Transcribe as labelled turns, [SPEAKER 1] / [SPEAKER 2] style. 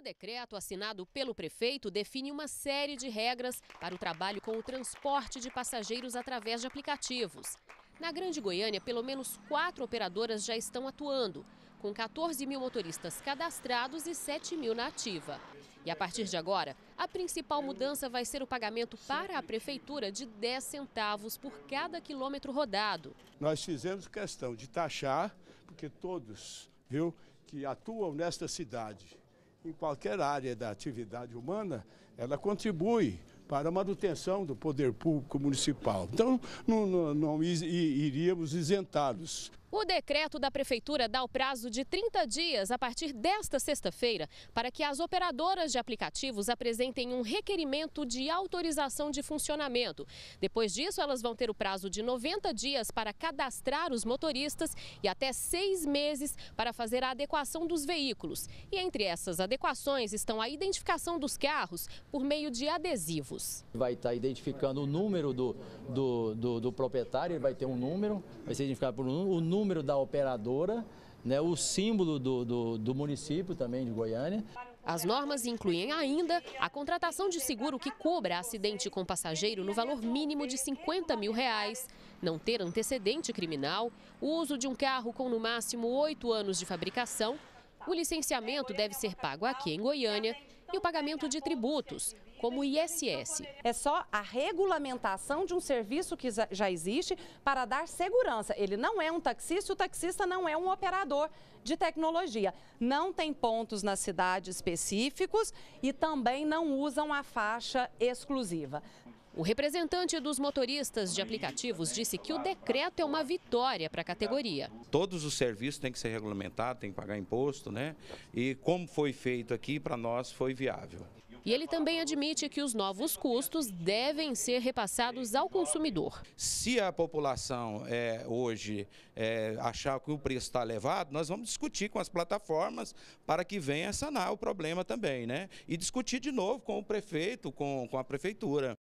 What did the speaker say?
[SPEAKER 1] O decreto assinado pelo prefeito define uma série de regras para o trabalho com o transporte de passageiros através de aplicativos. Na Grande Goiânia, pelo menos quatro operadoras já estão atuando, com 14 mil motoristas cadastrados e 7 mil na ativa. E a partir de agora, a principal mudança vai ser o pagamento para a prefeitura de 10 centavos por cada quilômetro rodado.
[SPEAKER 2] Nós fizemos questão de taxar, porque todos viu, que atuam nesta cidade em qualquer área da atividade humana, ela contribui para a manutenção do poder público municipal. Então, não, não, não iríamos isentá-los.
[SPEAKER 1] O decreto da Prefeitura dá o prazo de 30 dias a partir desta sexta-feira para que as operadoras de aplicativos apresentem um requerimento de autorização de funcionamento. Depois disso, elas vão ter o prazo de 90 dias para cadastrar os motoristas e até seis meses para fazer a adequação dos veículos. E entre essas adequações estão a identificação dos carros por meio de adesivos.
[SPEAKER 3] Vai estar tá
[SPEAKER 2] identificando o número do, do, do, do proprietário, ele vai ter um número, vai ser identificado por um número número da operadora, né, o símbolo do, do, do município também de Goiânia.
[SPEAKER 1] As normas incluem ainda a contratação de seguro que cubra acidente com passageiro no valor mínimo de 50 mil reais, não ter antecedente criminal, o uso de um carro com no máximo oito anos de fabricação, o licenciamento deve ser pago aqui em Goiânia e o pagamento de tributos, como o ISS. É só a
[SPEAKER 3] regulamentação de um serviço que já existe para dar segurança. Ele não é um taxista, o taxista não é um operador de tecnologia. Não tem pontos na cidade específicos e também não usam a faixa exclusiva.
[SPEAKER 1] O representante dos motoristas de aplicativos disse que o decreto é uma vitória para a categoria.
[SPEAKER 4] Todos os serviços têm que ser regulamentados, têm que pagar imposto, né? E como foi feito aqui, para nós foi
[SPEAKER 1] e ele também admite que os novos custos devem ser repassados ao consumidor.
[SPEAKER 4] Se a população é, hoje é, achar que o preço está elevado, nós vamos discutir com as plataformas para que venha sanar o problema também, né? E discutir de novo com o prefeito, com, com a prefeitura.